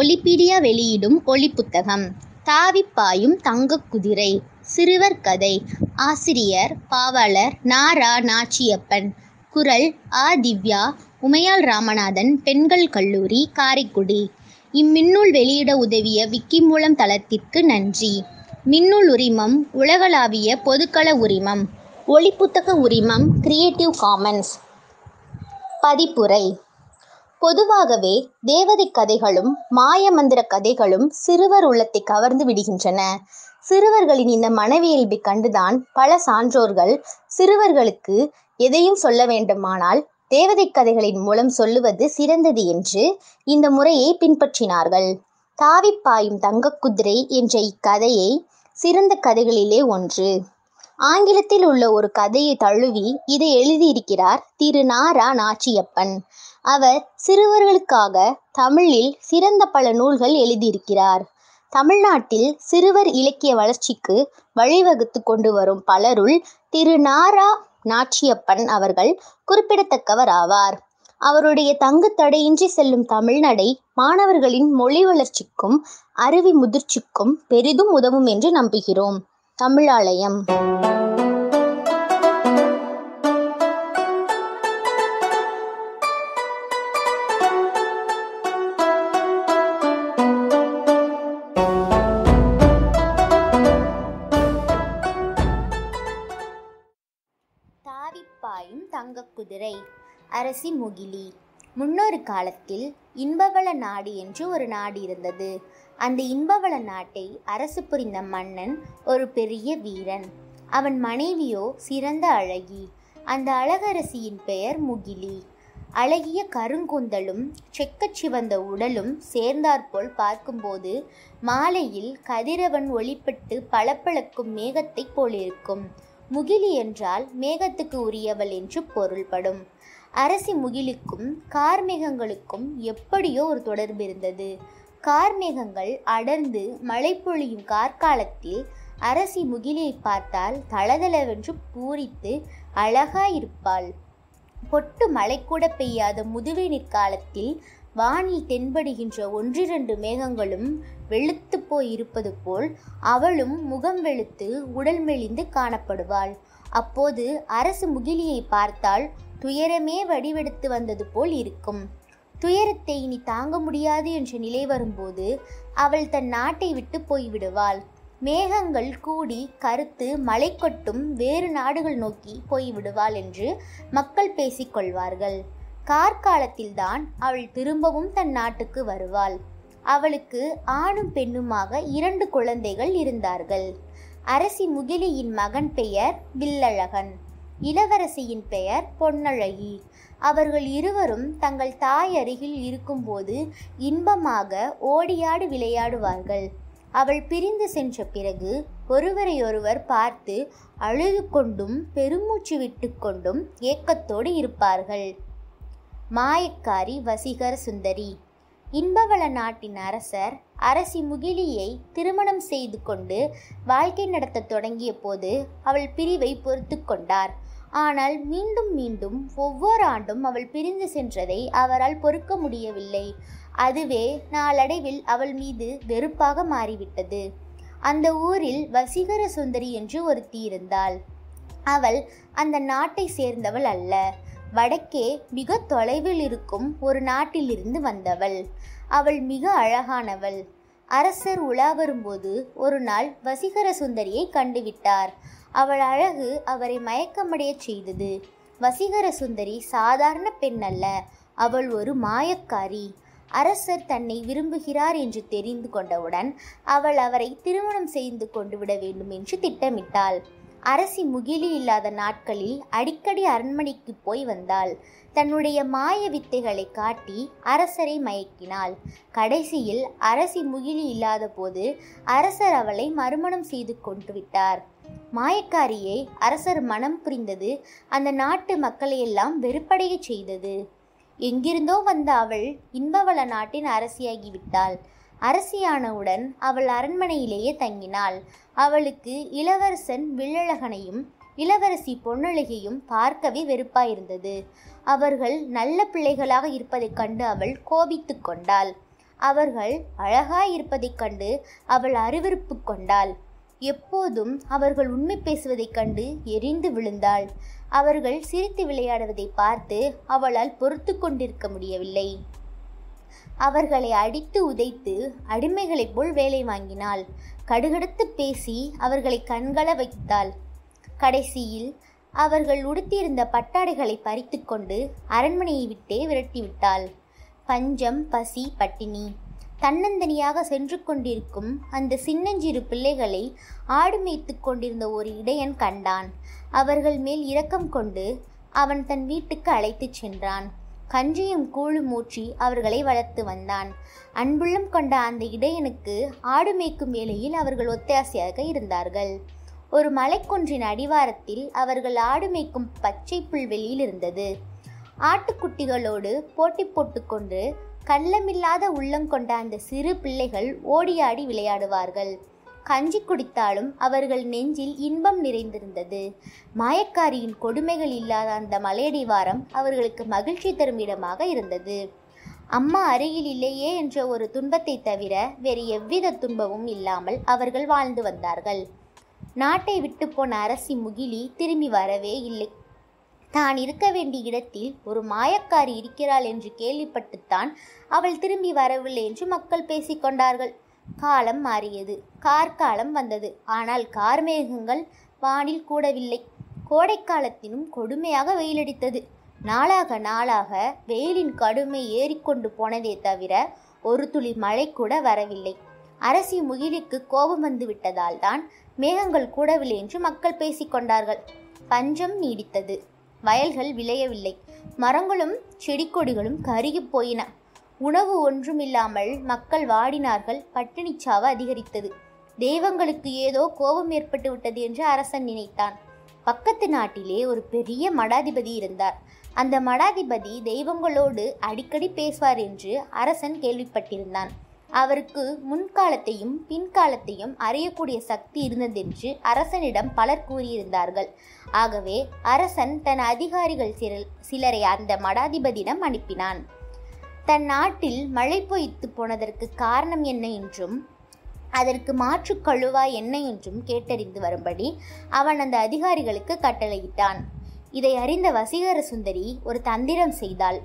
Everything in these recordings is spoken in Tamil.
ஒலிபீடியா வெளியிடும் ஒலிப்புத்தகம் தாவிப்பாயும் தங்கக் குதிரை சிறுவர் கதை ஆசிரியர் பாவலர் நாரா நாச்சியப்பன் குரல் ஆ திவ்யா உமையால் ராமநாதன் பெண்கள் கல்லூரி காரைக்குடி இம்மின்னூல் வெளியிட உதவிய விக்கி மூலம் தளத்திற்கு நன்றி மின்னூல் உரிமம் உலகளாவிய பொதுக்கள உரிமம் ஒளிப்புத்தக உரிமம் கிரியேட்டிவ் காமன்ஸ் பதிப்புரை பொதுவாகவே தேவதை கதைகளும் மந்திர கதைகளும் சிறுவர் உள்ளத்தை கவர்ந்து விடுகின்றன சிறுவர்களின் இந்த மனவியல்பை கண்டுதான் பல சான்றோர்கள் சிறுவர்களுக்கு எதையும் சொல்ல வேண்டுமானால் தேவதை கதைகளின் மூலம் சொல்லுவது சிறந்தது என்று இந்த முறையை பின்பற்றினார்கள் தாவிப்பாயும் குதிரை என்ற இக்கதையை சிறந்த கதைகளிலே ஒன்று ஆங்கிலத்தில் உள்ள ஒரு கதையை தழுவி இதை எழுதியிருக்கிறார் திரு நாரா நாச்சியப்பன் அவர் சிறுவர்களுக்காக தமிழில் சிறந்த பல நூல்கள் எழுதியிருக்கிறார் தமிழ்நாட்டில் சிறுவர் இலக்கிய வளர்ச்சிக்கு வழிவகுத்து கொண்டு வரும் பலருள் திரு நாரா நாச்சியப்பன் அவர்கள் குறிப்பிடத்தக்கவர் ஆவார் அவருடைய தங்கு தடையின்றி செல்லும் தமிழ்நடை மாணவர்களின் மொழி வளர்ச்சிக்கும் அருவி முதிர்ச்சிக்கும் பெரிதும் உதவும் என்று நம்புகிறோம் தமிழாலயம் குதிரை அரசி முகிலி முன்னொரு காலத்தில் இன்பவள நாடு என்று ஒரு நாடு இருந்தது அந்த இன்பவள நாட்டை அரசு புரிந்த மன்னன் ஒரு பெரிய வீரன் அவன் மனைவியோ சிறந்த அழகி அந்த அழகரசியின் பெயர் முகிலி அழகிய கருங்குந்தலும் செக்கச் சிவந்த உடலும் சேர்ந்தாற்போல் பார்க்கும்போது மாலையில் கதிரவன் ஒளிப்பட்டு பளபளக்கும் மேகத்தைப் போலிருக்கும் முகிலி என்றால் மேகத்துக்கு உரியவள் என்று பொருள்படும் அரசி முகிலுக்கும் கார்மேகங்களுக்கும் எப்படியோ ஒரு தொடர்பு இருந்தது கார்மேகங்கள் அடர்ந்து மழை பொழியும் கார்காலத்தில் அரசி முகிலியை பார்த்தால் தளதளவென்று பூரித்து அழகாயிருப்பாள் பொட்டு மழை கூட பெய்யாத முதுவை நிற்காலத்தில் வானில் தென்படுகின்ற ஒன்றிரண்டு மேகங்களும் வெளுத்து போய் இருப்பது போல் அவளும் முகம் வெளுத்து உடல் மெலிந்து காணப்படுவாள் அப்போது அரசு முகிலியை பார்த்தால் துயரமே வடிவெடுத்து வந்தது போல் இருக்கும் துயரத்தை இனி தாங்க முடியாது என்ற நிலை வரும்போது அவள் தன் நாட்டை விட்டு போய்விடுவாள் மேகங்கள் கூடி கருத்து மலை கொட்டும் வேறு நாடுகள் நோக்கி போய்விடுவாள் என்று மக்கள் பேசிக்கொள்வார்கள் கார்காலத்தில்தான் அவள் திரும்பவும் தன் நாட்டுக்கு வருவாள் அவளுக்கு ஆணும் பெண்ணுமாக இரண்டு குழந்தைகள் இருந்தார்கள் அரசி முகிலியின் மகன் பெயர் வில்லழகன் இளவரசியின் பெயர் பொன்னழகி அவர்கள் இருவரும் தங்கள் தாய் அருகில் இருக்கும்போது இன்பமாக ஓடியாடி விளையாடுவார்கள் அவள் பிரிந்து சென்ற பிறகு ஒருவரையொருவர் பார்த்து அழுது கொண்டும் பெருமூச்சு விட்டு கொண்டும் ஏக்கத்தோடு இருப்பார்கள் மாயக்காரி வசிகர் சுந்தரி இன்பவள நாட்டின் அரசர் அரசி முகிலியை திருமணம் செய்து கொண்டு வாழ்க்கை நடத்த தொடங்கிய போது அவள் பிரிவை பொறுத்து கொண்டார் ஆனால் மீண்டும் மீண்டும் ஒவ்வொரு ஆண்டும் அவள் பிரிந்து சென்றதை அவரால் பொறுக்க முடியவில்லை அதுவே நாளடைவில் அவள் மீது வெறுப்பாக மாறிவிட்டது அந்த ஊரில் வசீகர சுந்தரி என்று ஒருத்தி இருந்தாள் அவள் அந்த நாட்டை சேர்ந்தவள் அல்ல வடக்கே மிக தொலைவில் இருக்கும் ஒரு நாட்டிலிருந்து வந்தவள் அவள் மிக அழகானவள் அரசர் உலா வரும்போது ஒரு நாள் வசீகர சுந்தரியை கண்டுவிட்டார் அவள் அழகு அவரை மயக்கமடையச் செய்தது வசீகர சுந்தரி சாதாரண பெண் அல்ல அவள் ஒரு மாயக்காரி அரசர் தன்னை விரும்புகிறார் என்று தெரிந்து கொண்டவுடன் அவள் அவரை திருமணம் செய்து கொண்டு விட வேண்டும் என்று திட்டமிட்டாள் அரசி முகிலி இல்லாத நாட்களில் அடிக்கடி அரண்மனைக்கு போய் வந்தாள் தன்னுடைய மாய வித்தைகளை காட்டி அரசரை மயக்கினாள் கடைசியில் அரசி முகிலி இல்லாத போது அரசர் அவளை மறுமணம் செய்து கொண்டு விட்டார் மாயக்காரியை அரசர் மனம் புரிந்தது அந்த நாட்டு மக்களையெல்லாம் வெறுப்படைய செய்தது எங்கிருந்தோ வந்த அவள் இன்பவள நாட்டின் அரசியாகிவிட்டாள் அரசியானவுடன் அவள் அரண்மனையிலேயே தங்கினாள் அவளுக்கு இளவரசன் வில்லழகனையும் இளவரசி பொன்னழகியும் பார்க்கவே வெறுப்பாயிருந்தது அவர்கள் நல்ல பிள்ளைகளாக இருப்பதைக் கண்டு அவள் கோபித்து கொண்டாள் அவர்கள் அழகாயிருப்பதைக் இருப்பதைக் கண்டு அவள் அருவறுப்பு கொண்டாள் எப்போதும் அவர்கள் உண்மை பேசுவதைக் கண்டு எரிந்து விழுந்தாள் அவர்கள் சிரித்து விளையாடுவதை பார்த்து அவளால் பொறுத்து கொண்டிருக்க முடியவில்லை அவர்களை அடித்து உதைத்து அடிமைகளைப் போல் வேலை வாங்கினாள் கடுகடுத்து பேசி அவர்களை கண்கள வைத்தாள் கடைசியில் அவர்கள் உடுத்தியிருந்த பட்டாடைகளை பறித்து கொண்டு அரண்மனையை விட்டே விரட்டிவிட்டாள் பஞ்சம் பசி பட்டினி தன்னந்தனியாக சென்று கொண்டிருக்கும் அந்த சின்னஞ்சிறு பிள்ளைகளை ஆடு மேய்த்து கொண்டிருந்த ஒரு இடையன் கண்டான் அவர்கள் மேல் இரக்கம் கொண்டு அவன் தன் வீட்டுக்கு அழைத்துச் சென்றான் கஞ்சியும் கூழும் ஊற்றி அவர்களை வளர்த்து வந்தான் அன்புள்ளம் கொண்ட அந்த இடையனுக்கு ஆடு மேய்க்கும் வேளையில் அவர்கள் ஒத்தாசையாக இருந்தார்கள் ஒரு மலைக்குன்றின் அடிவாரத்தில் அவர்கள் ஆடு மேய்க்கும் பச்சை புல்வெளியில் இருந்தது ஆட்டுக்குட்டிகளோடு போட்டி போட்டுக்கொண்டு கள்ளமில்லாத உள்ளம் கொண்ட அந்த சிறு பிள்ளைகள் ஓடியாடி விளையாடுவார்கள் கஞ்சி குடித்தாலும் அவர்கள் நெஞ்சில் இன்பம் நிறைந்திருந்தது மாயக்காரியின் கொடுமைகள் இல்லாத அந்த மலையடி வாரம் அவர்களுக்கு மகிழ்ச்சி தரும் இடமாக இருந்தது அம்மா அருகில் இல்லையே என்ற ஒரு துன்பத்தை தவிர வேறு எவ்வித துன்பமும் இல்லாமல் அவர்கள் வாழ்ந்து வந்தார்கள் நாட்டை விட்டு போன அரசி முகிலி திரும்பி வரவே இல்லை தான் இருக்க வேண்டிய இடத்தில் ஒரு மாயக்காரி இருக்கிறாள் என்று கேள்விப்பட்டுத்தான் அவள் திரும்பி வரவில்லை என்று மக்கள் பேசிக்கொண்டார்கள் காலம் மாறியது கார்காலம் வந்தது ஆனால் கார்மேகங்கள் வானில் கூடவில்லை கோடைக்காலத்திலும் கொடுமையாக வெயிலடித்தது நாளாக நாளாக வெயிலின் கடுமை ஏறிக்கொண்டு போனதே தவிர ஒரு துளி மழை கூட வரவில்லை அரசி முகிலுக்கு கோபம் வந்து விட்டதால் தான் மேகங்கள் கூடவில்லை என்று மக்கள் பேசிக்கொண்டார்கள் பஞ்சம் நீடித்தது வயல்கள் விளையவில்லை மரங்களும் செடி கொடிகளும் கருகி போயின உணவு ஒன்றுமில்லாமல் மக்கள் வாடினார்கள் பட்டினிச்சாவு அதிகரித்தது தெய்வங்களுக்கு ஏதோ கோபம் ஏற்பட்டு விட்டது என்று அரசன் நினைத்தான் பக்கத்து நாட்டிலே ஒரு பெரிய மடாதிபதி இருந்தார் அந்த மடாதிபதி தெய்வங்களோடு அடிக்கடி பேசுவார் என்று அரசன் கேள்விப்பட்டிருந்தான் அவருக்கு முன்காலத்தையும் பின்காலத்தையும் அறியக்கூடிய சக்தி இருந்ததென்று அரசனிடம் பலர் கூறியிருந்தார்கள் ஆகவே அரசன் தன் அதிகாரிகள் சிலரை அந்த மடாதிபதியிடம் அனுப்பினான் தன் நாட்டில் மழை பொய்த்து போனதற்கு காரணம் என்ன என்றும் அதற்கு மாற்று கழுவா என்ன என்றும் கேட்டறிந்து வரும்படி அவன் அந்த அதிகாரிகளுக்கு கட்டளையிட்டான் இதை அறிந்த வசீகர சுந்தரி ஒரு தந்திரம் செய்தாள்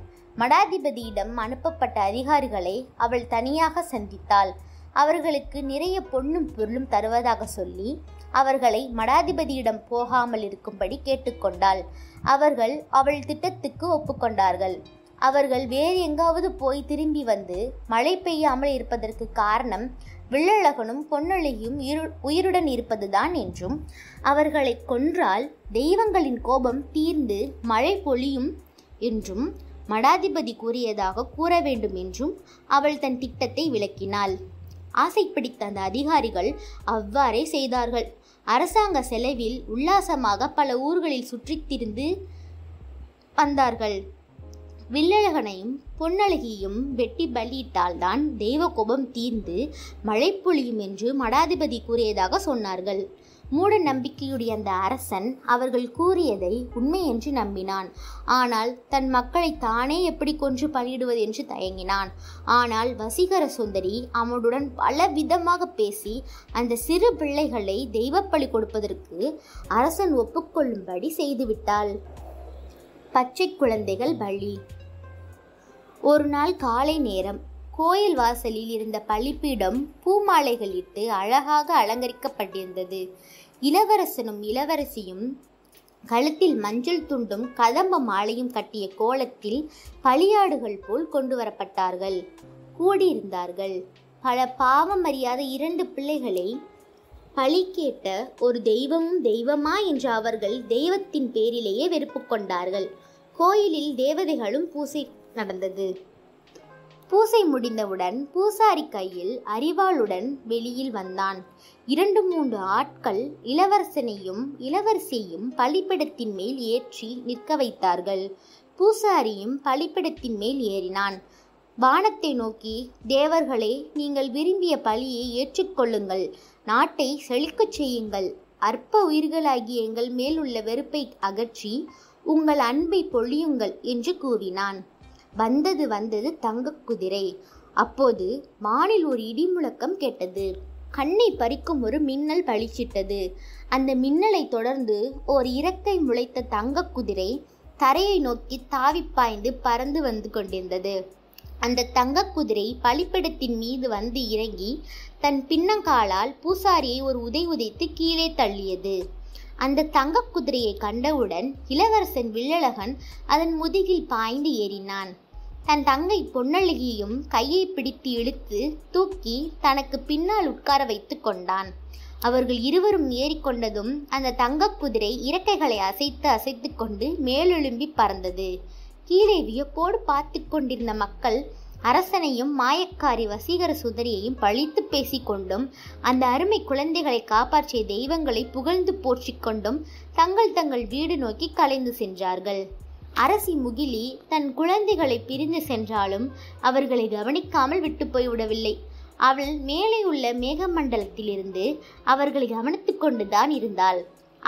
மடாதிபதியிடம் அனுப்பப்பட்ட அதிகாரிகளை அவள் தனியாக சந்தித்தாள் அவர்களுக்கு நிறைய பொண்ணும் பொருளும் தருவதாக சொல்லி அவர்களை மடாதிபதியிடம் போகாமல் இருக்கும்படி கேட்டுக்கொண்டாள் அவர்கள் அவள் திட்டத்துக்கு ஒப்புக்கொண்டார்கள் அவர்கள் வேறு எங்காவது போய் திரும்பி வந்து மழை பெய்யாமல் இருப்பதற்கு காரணம் வில்லழகனும் பொன்னழகியும் உயிருடன் இருப்பதுதான் என்றும் அவர்களை கொன்றால் தெய்வங்களின் கோபம் தீர்ந்து மழை பொழியும் என்றும் மடாதிபதி கூறியதாக கூற வேண்டும் என்றும் அவள் தன் திட்டத்தை விளக்கினாள் ஆசை பிடித்த அந்த அதிகாரிகள் அவ்வாறே செய்தார்கள் அரசாங்க செலவில் உல்லாசமாக பல ஊர்களில் சுற்றித்திருந்து வந்தார்கள் வில்லழகனையும் பொன்னழகியும் வெட்டி பலியிட்டால்தான் தெய்வகோபம் தீர்ந்து மழை பொழியும் என்று மடாதிபதி கூறியதாக சொன்னார்கள் மூட நம்பிக்கையுடைய அந்த அரசன் அவர்கள் கூறியதை உண்மை என்று நம்பினான் ஆனால் தன் மக்களை தானே எப்படி கொன்று பலியிடுவது என்று தயங்கினான் ஆனால் வசீகர சுந்தரி அவனுடன் பல விதமாக பேசி அந்த சிறு பிள்ளைகளை தெய்வ பலி கொடுப்பதற்கு அரசன் ஒப்புக்கொள்ளும்படி செய்துவிட்டாள் பச்சை குழந்தைகள் பலி ஒரு நாள் காலை நேரம் கோயில் வாசலில் இருந்த பள்ளிப்பீடம் பூமாலைகள் இட்டு அழகாக அலங்கரிக்கப்பட்டிருந்தது இளவரசனும் இளவரசியும் கழுத்தில் மஞ்சள் துண்டும் கதம்ப மாலையும் கட்டிய கோலத்தில் பலியாடுகள் போல் கொண்டு வரப்பட்டார்கள் கூடியிருந்தார்கள் பல பாவம் அறியாத இரண்டு பிள்ளைகளை பழி கேட்ட ஒரு தெய்வமும் தெய்வமா என்று அவர்கள் தெய்வத்தின் பேரிலேயே வெறுப்பு கொண்டார்கள் கோயிலில் தேவதைகளும் பூசை நடந்தது பூசை முடிந்தவுடன் பூசாரி கையில் அறிவாளுடன் வெளியில் வந்தான் இரண்டு மூன்று ஆட்கள் இளவரசனையும் இளவரசியையும் பழிப்பிடத்தின் மேல் ஏற்றி நிற்க வைத்தார்கள் பூசாரியும் பழிப்பிடத்தின் மேல் ஏறினான் வானத்தை நோக்கி தேவர்களே நீங்கள் விரும்பிய பழியை ஏற்றுக்கொள்ளுங்கள் நாட்டை செழிக்கச் செய்யுங்கள் அற்ப உயிர்களாகிய எங்கள் மேலுள்ள வெறுப்பை அகற்றி உங்கள் அன்பை பொழியுங்கள் என்று கூறினான் வந்தது வந்தது தங்க குதிரை அப்போது மானில் ஒரு இடி முழக்கம் கேட்டது கண்ணை பறிக்கும் ஒரு மின்னல் பளிச்சிட்டது அந்த மின்னலை தொடர்ந்து ஓர் இறக்கை முளைத்த தங்க குதிரை தரையை நோக்கி தாவி பாய்ந்து பறந்து வந்து கொண்டிருந்தது அந்த தங்க குதிரை பழிப்பிடத்தின் மீது வந்து இறங்கி தன் பின்னங்காலால் பூசாரியை ஒரு உதை உதைத்து கீழே தள்ளியது அந்த தங்க குதிரையை கண்டவுடன் இளவரசன் வில்லழகன் அதன் முதுகில் பாய்ந்து ஏறினான் தன் தங்கை பொன்னழகியையும் கையை பிடித்து இழுத்து தூக்கி தனக்கு பின்னால் உட்கார வைத்து கொண்டான் அவர்கள் இருவரும் ஏறிக்கொண்டதும் அந்த தங்க குதிரை இறக்கைகளை அசைத்து அசைத்து கொண்டு மேலெழும்பி பறந்தது கீழே வியப்போடு பார்த்து கொண்டிருந்த மக்கள் அரசனையும் மாயக்காரி வசீகர சுந்தரியையும் பழித்து பேசிக்கொண்டும் அந்த அருமை குழந்தைகளை காப்பாற்றிய தெய்வங்களை புகழ்ந்து போற்றிக்கொண்டும் தங்கள் தங்கள் வீடு நோக்கி கலைந்து சென்றார்கள் அரசி முகிலி தன் குழந்தைகளை பிரிந்து சென்றாலும் அவர்களை கவனிக்காமல் விட்டு போய்விடவில்லை அவள் மேலே உள்ள மேகமண்டலத்திலிருந்து அவர்களை கவனித்து கொண்டுதான் இருந்தாள்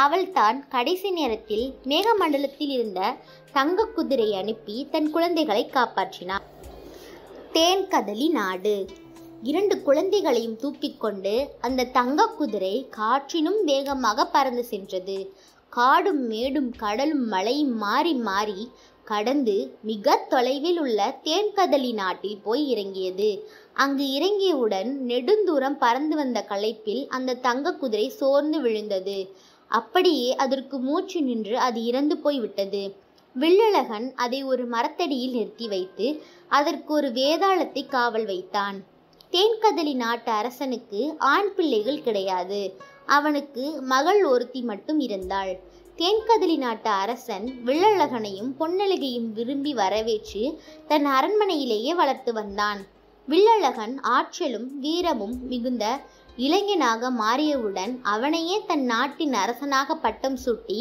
அவள் தான் கடைசி நேரத்தில் மேகமண்டலத்தில் இருந்த தங்க குதிரை அனுப்பி தன் குழந்தைகளை காப்பாற்றினாள் தேன் கதலி நாடு இரண்டு குழந்தைகளையும் தூக்கிக் கொண்டு அந்த தங்க குதிரை காற்றினும் வேகமாக பறந்து சென்றது காடும் மேடும் கடலும் மலையும் மாறி மாறி கடந்து மிக தொலைவில் உள்ள தேன்கதலி நாட்டில் போய் இறங்கியது அங்கு இறங்கியவுடன் நெடுந்தூரம் பறந்து வந்த களைப்பில் அந்த தங்க குதிரை சோர்ந்து விழுந்தது அப்படியே அதற்கு மூச்சு நின்று அது இறந்து போய் விட்டது வில்லழகன் அதை ஒரு மரத்தடியில் நிறுத்தி வைத்து அதற்கு ஒரு வேதாளத்தை காவல் வைத்தான் தேன்கதலி நாட்டு அரசனுக்கு ஆண் பிள்ளைகள் கிடையாது அவனுக்கு மகள் ஒருத்தி மட்டும் இருந்தாள் தென்கதலி நாட்டு அரசன் வில்லழகனையும் பொன்னழகையும் விரும்பி வரவேற்று தன் அரண்மனையிலேயே வளர்த்து வந்தான் வில்லழகன் ஆற்றலும் வீரமும் மிகுந்த இளைஞனாக மாறியவுடன் அவனையே தன் நாட்டின் அரசனாக பட்டம் சூட்டி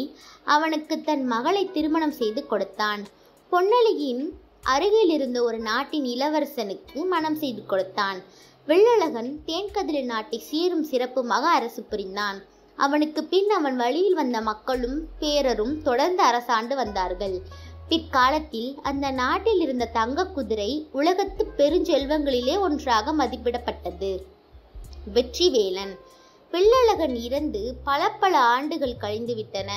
அவனுக்கு தன் மகளை திருமணம் செய்து கொடுத்தான் பொன்னழகியின் அருகில் இருந்த ஒரு நாட்டின் இளவரசனுக்கு மனம் செய்து கொடுத்தான் வெள்ளழகன் தேன்கதிரை நாட்டை சீரும் சிறப்புமாக அரசு புரிந்தான் அவனுக்கு பின் அவன் வழியில் வந்த மக்களும் பேரரும் தொடர்ந்து அரசாண்டு வந்தார்கள் பிற்காலத்தில் அந்த நாட்டில் இருந்த தங்க குதிரை உலகத்து பெருஞ்செல்வங்களிலே ஒன்றாக மதிப்பிடப்பட்டது வெற்றிவேலன் பிள்ளழகன் இறந்து பல பல ஆண்டுகள் கழிந்துவிட்டன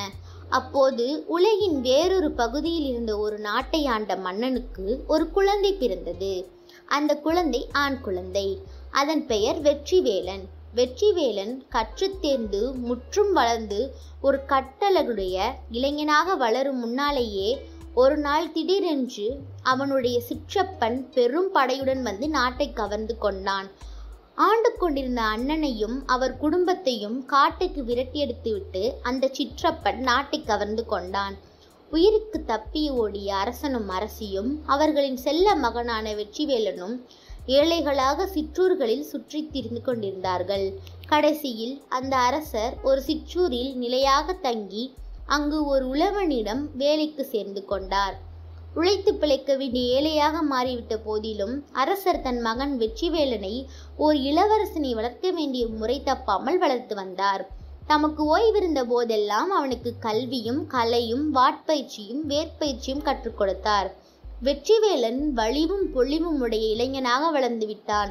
அப்போது உலகின் வேறொரு பகுதியில் இருந்த ஒரு நாட்டை ஆண்ட மன்னனுக்கு ஒரு குழந்தை பிறந்தது அந்த குழந்தை ஆண் குழந்தை அதன் பெயர் வெற்றிவேலன் வெற்றிவேலன் கற்றுத்தேர்ந்து முற்றும் வளர்ந்து ஒரு கட்டழகுடைய இளைஞனாக வளரும் முன்னாலேயே ஒரு நாள் திடீரென்று அவனுடைய சிற்றப்பன் பெரும் படையுடன் வந்து நாட்டை கவர்ந்து கொண்டான் ஆண்டு கொண்டிருந்த அண்ணனையும் அவர் குடும்பத்தையும் காட்டுக்கு விரட்டியெடுத்துவிட்டு அந்த சிற்றப்பன் நாட்டை கவர்ந்து கொண்டான் உயிருக்கு தப்பி ஓடிய அரசனும் அரசியும் அவர்களின் செல்ல மகனான வெற்றிவேலனும் ஏழைகளாக சிற்றூர்களில் சுற்றி திரிந்து கொண்டிருந்தார்கள் கடைசியில் அந்த அரசர் ஒரு சிற்றூரில் நிலையாக தங்கி அங்கு ஒரு உழவனிடம் வேலைக்கு சேர்ந்து கொண்டார் உழைத்து பிழைக்க வேண்டிய ஏழையாக மாறிவிட்ட போதிலும் அரசர் தன் மகன் வெற்றிவேலனை ஓர் இளவரசனை வளர்க்க வேண்டிய முறை தப்பாமல் வளர்த்து வந்தார் தமக்கு ஓய்விருந்த போதெல்லாம் அவனுக்கு கல்வியும் கலையும் வாட்பயிற்சியும் வேற்பயிற்சியும் கற்றுக் கொடுத்தார் வெற்றிவேலன் வலிவும் பொலிவும் உடைய இளைஞனாக வளர்ந்து விட்டான்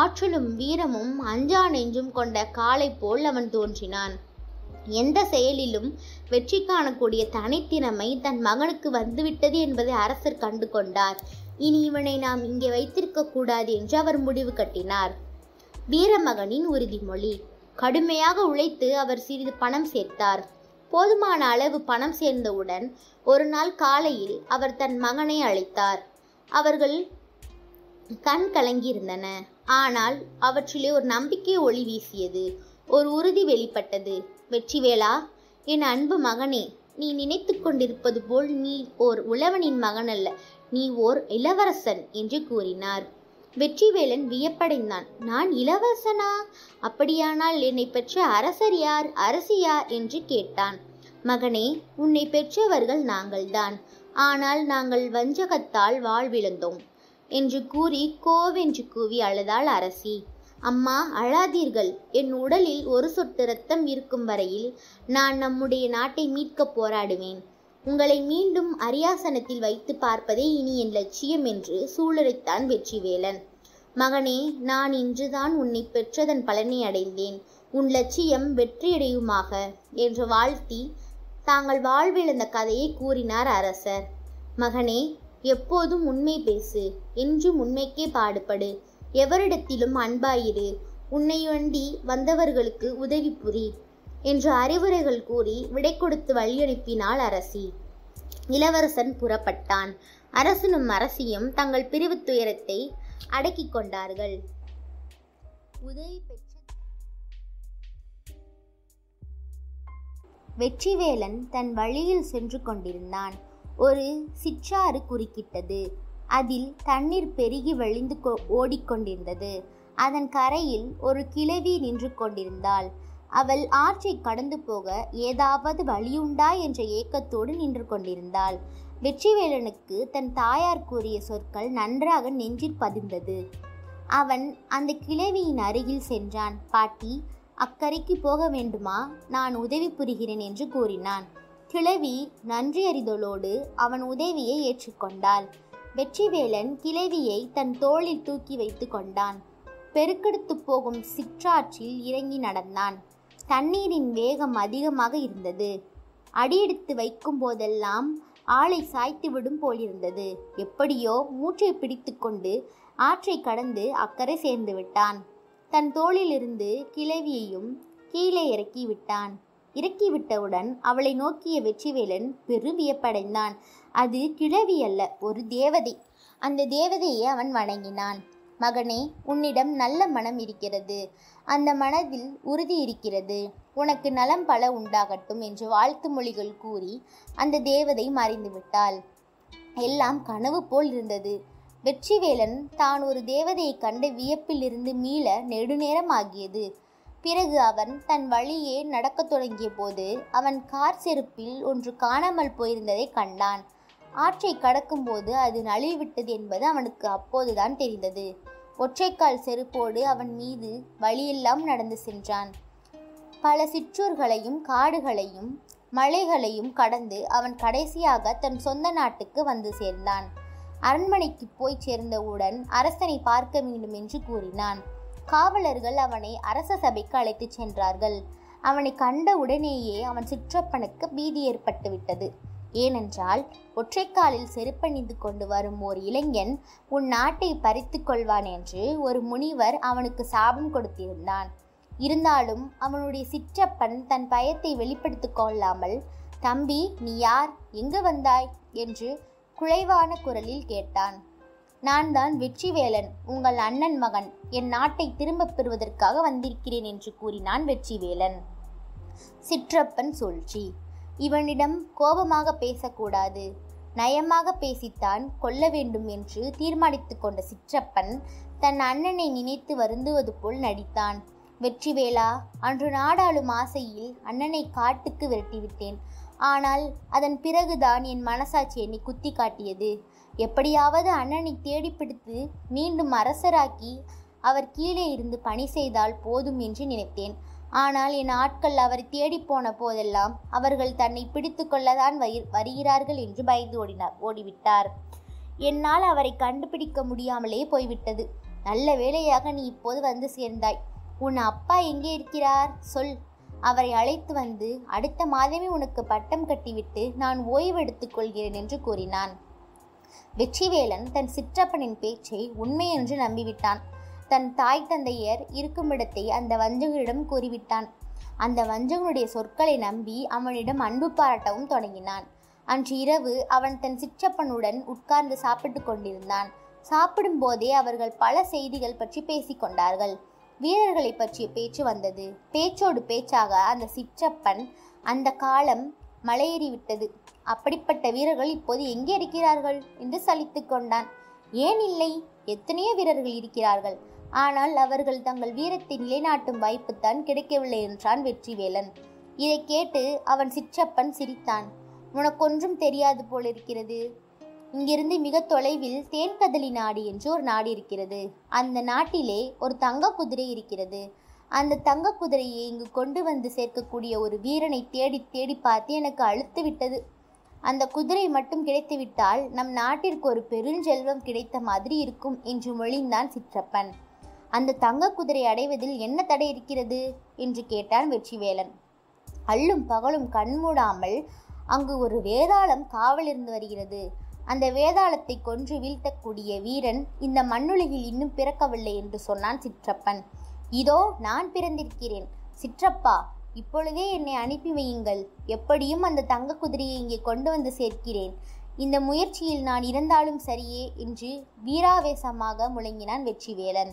ஆற்றலும் வீரமும் அஞ்சா நெஞ்சும் கொண்ட காலை போல் அவன் தோன்றினான் எந்த செயலிலும் வெற்றி காணக்கூடிய தனித்திறமை தன் மகனுக்கு வந்துவிட்டது என்பதை அரசர் கண்டு கொண்டார் இனி இவனை நாம் இங்கே வைத்திருக்க கூடாது என்று அவர் முடிவு கட்டினார் வீரமகனின் உறுதிமொழி கடுமையாக உழைத்து அவர் சிறிது பணம் சேர்த்தார் போதுமான அளவு பணம் சேர்ந்தவுடன் ஒரு நாள் காலையில் அவர் தன் மகனை அழைத்தார் அவர்கள் கண் கலங்கியிருந்தன ஆனால் அவற்றிலே ஒரு நம்பிக்கை ஒளி வீசியது ஒரு உறுதி வெளிப்பட்டது வெற்றிவேலா என் அன்பு மகனே நீ நினைத்து கொண்டிருப்பது போல் நீ ஓர் உழவனின் மகன் அல்ல நீ ஓர் இளவரசன் என்று கூறினார் வெற்றிவேலன் வியப்படைந்தான் நான் இளவரசனா அப்படியானால் என்னை பெற்ற அரசர் யார் அரசி யார் என்று கேட்டான் மகனே உன்னை பெற்றவர்கள் நாங்கள்தான் ஆனால் நாங்கள் வஞ்சகத்தால் வாழ்விழந்தோம் என்று கூறி கோவென்று கூவி அழுதாள் அரசி அம்மா அழாதீர்கள் என் உடலில் ஒரு சொட்டு ரத்தம் இருக்கும் வரையில் நான் நம்முடைய நாட்டை மீட்க போராடுவேன் உங்களை மீண்டும் அரியாசனத்தில் வைத்து பார்ப்பதே இனி என் லட்சியம் என்று சூளுரைத்தான் வெற்றிவேலன் மகனே நான் இன்றுதான் உன்னை பெற்றதன் பலனை அடைந்தேன் உன் லட்சியம் வெற்றியடையுமாக என்று வாழ்த்தி தாங்கள் வாழ்விழந்த கதையை கூறினார் அரசர் மகனே எப்போதும் உண்மை பேசு என்றும் உண்மைக்கே பாடுபடு எவரிடத்திலும் அன்பாயிரு வண்டி வந்தவர்களுக்கு உதவி புரி என்று அறிவுரைகள் கூறி விடை கொடுத்து வழியனுப்பினாள் அரசி இளவரசன் புறப்பட்டான் அரசனும் அரசியும் தங்கள் பிரிவு துயரத்தை அடக்கிக் கொண்டார்கள் உதவி வெற்றிவேலன் தன் வழியில் சென்று கொண்டிருந்தான் ஒரு சிற்றாறு குறுக்கிட்டது அதில் தண்ணீர் பெருகி வழிந்து ஓடிக்கொண்டிருந்தது அதன் கரையில் ஒரு கிழவி நின்று கொண்டிருந்தாள் அவள் ஆற்றை கடந்து போக ஏதாவது வழியுண்டா என்ற ஏக்கத்தோடு நின்று கொண்டிருந்தாள் வெற்றிவேலனுக்கு தன் தாயார் கூறிய சொற்கள் நன்றாக நெஞ்சில் பதிந்தது அவன் அந்த கிழவியின் அருகில் சென்றான் பாட்டி அக்கறைக்கு போக வேண்டுமா நான் உதவி புரிகிறேன் என்று கூறினான் கிழவி நன்றியறிதலோடு அவன் உதவியை ஏற்றுக்கொண்டாள் வெற்றிவேலன் கிழவியை தன் தோளில் தூக்கி வைத்து கொண்டான் பெருக்கெடுத்து போகும் சிற்றாற்றில் இறங்கி நடந்தான் தண்ணீரின் வேகம் அதிகமாக இருந்தது அடியெடுத்து வைக்கும் போதெல்லாம் ஆளை சாய்த்து விடும் போலிருந்தது எப்படியோ மூச்சை பிடித்து கொண்டு ஆற்றை கடந்து அக்கறை சேர்ந்து விட்டான் தன் தோளிலிருந்து கிளவியையும் கீழே இறக்கி விட்டான் இறக்கிவிட்டவுடன் அவளை நோக்கிய வெற்றிவேலன் பெரும் வியப்படைந்தான் அது கிழவி அல்ல ஒரு தேவதை அந்த தேவதையை அவன் வணங்கினான் மகனே உன்னிடம் நல்ல மனம் இருக்கிறது அந்த மனதில் உறுதி இருக்கிறது உனக்கு நலம் பல உண்டாகட்டும் என்று வாழ்த்து மொழிகள் கூறி அந்த தேவதை மறைந்துவிட்டாள் எல்லாம் கனவு போல் இருந்தது வெற்றிவேலன் தான் ஒரு தேவதையை கண்டு வியப்பிலிருந்து மீள நெடுநேரம் ஆகியது பிறகு அவன் தன் வழியே நடக்கத் தொடங்கிய போது அவன் கார் செருப்பில் ஒன்று காணாமல் போயிருந்ததை கண்டான் ஆற்றை கடக்கும்போது அது நழுவிவிட்டது என்பது அவனுக்கு அப்போதுதான் தெரிந்தது ஒற்றைக்கால் செருப்போடு அவன் மீது வழியெல்லாம் நடந்து சென்றான் பல சிற்றூர்களையும் காடுகளையும் மலைகளையும் கடந்து அவன் கடைசியாக தன் சொந்த நாட்டுக்கு வந்து சேர்ந்தான் அரண்மனைக்கு போய் சேர்ந்தவுடன் அரசனை பார்க்க வேண்டும் என்று கூறினான் காவலர்கள் அவனை அரச சபைக்கு அழைத்துச் சென்றார்கள் அவனை கண்ட உடனேயே அவன் சிற்றப்பனுக்கு பீதி ஏற்பட்டுவிட்டது ஏனென்றால் ஒற்றைக்காலில் செருப்பணிந்து கொண்டு வரும் ஓர் இளைஞன் உன் நாட்டை பறித்து கொள்வான் என்று ஒரு முனிவர் அவனுக்கு சாபம் கொடுத்திருந்தான் இருந்தாலும் அவனுடைய சிற்றப்பன் தன் பயத்தை வெளிப்படுத்தி கொள்ளாமல் தம்பி நீ யார் எங்கு வந்தாய் என்று குழைவான குரலில் கேட்டான் நான் தான் வெற்றிவேலன் உங்கள் அண்ணன் மகன் என் நாட்டை திரும்பப் பெறுவதற்காக வந்திருக்கிறேன் என்று கூறினான் வெற்றிவேலன் சிற்றப்பன் சூழ்ச்சி இவனிடம் கோபமாக பேசக்கூடாது நயமாக பேசித்தான் கொல்ல வேண்டும் என்று தீர்மானித்து கொண்ட சிற்றப்பன் தன் அண்ணனை நினைத்து வருந்துவது போல் நடித்தான் வெற்றிவேலா அன்று நாடாளும் ஆசையில் அண்ணனை காட்டுக்கு விரட்டிவிட்டேன் ஆனால் அதன் பிறகுதான் என் மனசாட்சி என்னை குத்தி காட்டியது எப்படியாவது அண்ணனை தேடி பிடித்து மீண்டும் அரசராக்கி அவர் கீழே இருந்து பணி செய்தால் போதும் என்று நினைத்தேன் ஆனால் என் ஆட்கள் அவரை தேடிப்போன போதெல்லாம் அவர்கள் தன்னை பிடித்து கொள்ளதான் வருகிறார்கள் என்று பயந்து ஓடினார் ஓடிவிட்டார் என்னால் அவரை கண்டுபிடிக்க முடியாமலே போய்விட்டது நல்ல வேலையாக நீ இப்போது வந்து சேர்ந்தாய் உன் அப்பா எங்கே இருக்கிறார் சொல் அவரை அழைத்து வந்து அடுத்த மாதமே உனக்கு பட்டம் கட்டிவிட்டு நான் ஓய்வு கொள்கிறேன் என்று கூறினான் வெற்றிவேலன் தன் சிற்றப்பனின் பேச்சை உண்மை என்று நம்பிவிட்டான் தன் தாய் தந்தையர் இருக்குமிடத்தை அந்த வஞ்சகனிடம் கூறிவிட்டான் அந்த வஞ்சகனுடைய சொற்களை நம்பி அவனிடம் அன்பு பாராட்டவும் தொடங்கினான் அன்று இரவு அவன் தன் சிற்றப்பனுடன் உட்கார்ந்து சாப்பிட்டு கொண்டிருந்தான் சாப்பிடும் போதே அவர்கள் பல செய்திகள் பற்றி பேசிக்கொண்டார்கள் வீரர்களை பற்றிய பேச்சு வந்தது பேச்சோடு பேச்சாக அந்த சிற்றப்பன் அந்த காலம் மலையேறிவிட்டது அப்படிப்பட்ட வீரர்கள் இப்போது எங்கே இருக்கிறார்கள் என்று சலித்து கொண்டான் ஏன் இல்லை எத்தனையோ வீரர்கள் இருக்கிறார்கள் ஆனால் அவர்கள் தங்கள் வீரத்தை நிலைநாட்டும் வாய்ப்புத்தான் கிடைக்கவில்லை என்றான் வெற்றிவேலன் இதை கேட்டு அவன் சிற்றப்பன் சிரித்தான் உனக்கொன்றும் தெரியாது போலிருக்கிறது இங்கிருந்து மிக தொலைவில் தேன்கதலி நாடு என்று ஒரு நாடு இருக்கிறது அந்த நாட்டிலே ஒரு தங்க குதிரை இருக்கிறது அந்த தங்க குதிரையை இங்கு கொண்டு வந்து சேர்க்கக்கூடிய ஒரு வீரனை தேடி தேடி பார்த்து எனக்கு அழுத்து விட்டது அந்த குதிரை மட்டும் கிடைத்துவிட்டால் நம் நாட்டிற்கு ஒரு பெருஞ்செல்வம் கிடைத்த மாதிரி இருக்கும் என்று மொழிந்தான் சிற்றப்பன் அந்த தங்க குதிரை அடைவதில் என்ன தடை இருக்கிறது என்று கேட்டான் வெற்றிவேலன் அள்ளும் பகலும் கண்மூடாமல் அங்கு ஒரு வேதாளம் காவல் இருந்து வருகிறது அந்த வேதாளத்தை கொன்று வீழ்த்தக்கூடிய வீரன் இந்த மண்ணுலகில் இன்னும் பிறக்கவில்லை என்று சொன்னான் சிற்றப்பன் இதோ நான் பிறந்திருக்கிறேன் சிற்றப்பா இப்பொழுதே என்னை அனுப்பி வையுங்கள் எப்படியும் அந்த தங்க குதிரையை இங்கே கொண்டு வந்து சேர்க்கிறேன் இந்த முயற்சியில் நான் இறந்தாலும் சரியே என்று வீராவேசமாக முழங்கினான் வெற்றிவேலன்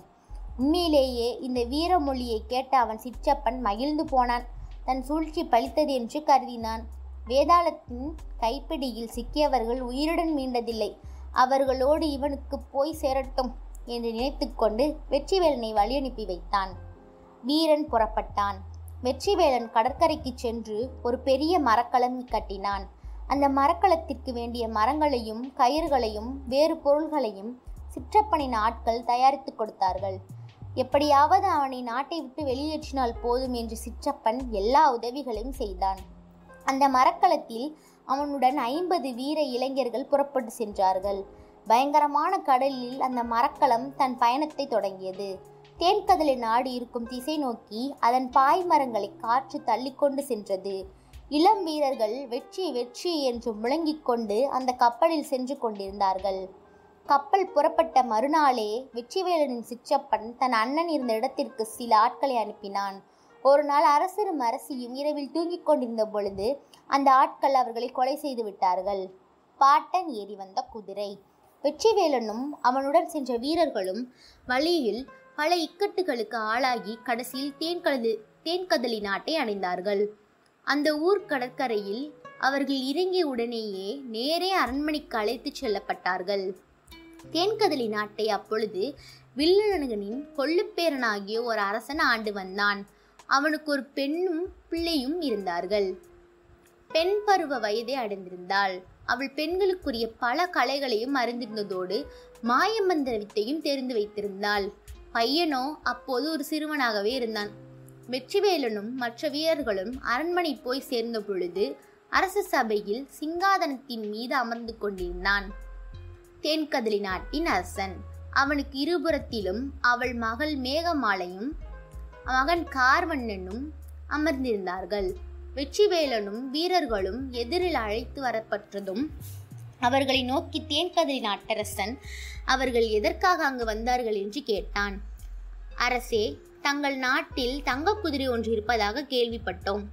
உண்மையிலேயே இந்த வீரமொழியை கேட்ட அவன் சிற்றப்பன் மகிழ்ந்து போனான் தன் சூழ்ச்சி பழித்தது என்று கருதினான் வேதாளத்தின் கைப்பிடியில் சிக்கியவர்கள் உயிருடன் மீண்டதில்லை அவர்களோடு இவனுக்கு போய் சேரட்டும் என்று நினைத்துக்கொண்டு வெற்றிவேலனை வழி அனுப்பி வைத்தான் வீரன் புறப்பட்டான் வெற்றிவேலன் கடற்கரைக்கு சென்று ஒரு பெரிய மரக்கலம் கட்டினான் அந்த மரக்கலத்திற்கு வேண்டிய மரங்களையும் கயிறுகளையும் வேறு பொருள்களையும் சிற்றப்பனின் ஆட்கள் தயாரித்து கொடுத்தார்கள் எப்படியாவது அவனை நாட்டை விட்டு வெளியேற்றினால் போதும் என்று சிற்றப்பன் எல்லா உதவிகளையும் செய்தான் அந்த மரக்கலத்தில் அவனுடன் ஐம்பது வீர இளைஞர்கள் புறப்பட்டு சென்றார்கள் பயங்கரமான கடலில் அந்த மரக்கலம் தன் பயணத்தை தொடங்கியது தேன்கதலை நாடு இருக்கும் திசை நோக்கி அதன் பாய் மரங்களை காற்று தள்ளிக்கொண்டு சென்றது இளம் வீரர்கள் வெற்றி வெற்றி என்று முழங்கிக் கொண்டு அந்த கப்பலில் சென்று கொண்டிருந்தார்கள் கப்பல் புறப்பட்ட மறுநாளே வெற்றிவேலனின் சிற்றப்பன் தன் அண்ணன் இருந்த இடத்திற்கு சில ஆட்களை அனுப்பினான் ஒரு நாள் அரசரும் அரசியும் இரவில் தூங்கிக் கொண்டிருந்த பொழுது அந்த ஆட்கள் அவர்களை கொலை செய்து விட்டார்கள் பாட்டன் ஏறி வந்த குதிரை வெற்றிவேலனும் அவனுடன் சென்ற வீரர்களும் வழியில் பல இக்கட்டுகளுக்கு ஆளாகி கடைசியில் தேன்கதலி தேன்கதலி நாட்டை அடைந்தார்கள் அந்த ஊர் கடற்கரையில் அவர்கள் இறங்கிய உடனேயே நேரே அரண்மனைக்கு அழைத்துச் செல்லப்பட்டார்கள் தேன்கதலி நாட்டை அப்பொழுது வில்லனகனின் கொள்ளுப்பேரனாகிய ஒரு அரசன் ஆண்டு வந்தான் அவனுக்கு ஒரு பெண்ணும் பிள்ளையும் இருந்தார்கள் பெண் பருவ வயதை அடைந்திருந்தாள் அவள் பெண்களுக்குரிய பல கலைகளையும் அறிந்திருந்ததோடு மாயமந்திர வித்தையும் தெரிந்து வைத்திருந்தாள் பையனோ அப்போது ஒரு சிறுவனாகவே இருந்தான் வெற்றிவேலனும் மற்ற வீரர்களும் அரண்மனை போய் சேர்ந்த பொழுது அரச சபையில் சிங்காதனத்தின் மீது அமர்ந்து கொண்டிருந்தான் தென்கதிரி நாட்டின் அரசன் அவனுக்கு இருபுறத்திலும் அவள் மகள் மேகமாலையும் மகன் கார்வண்ணனும் அமர்ந்திருந்தார்கள் வெற்றிவேலனும் வீரர்களும் எதிரில் அழைத்து வரப்பட்டதும் அவர்களை நோக்கி தேன்கதிரி நாட்டரசன் அவர்கள் எதற்காக அங்கு வந்தார்கள் என்று கேட்டான் அரசே தங்கள் நாட்டில் தங்க குதிரை ஒன்று இருப்பதாக கேள்விப்பட்டோம்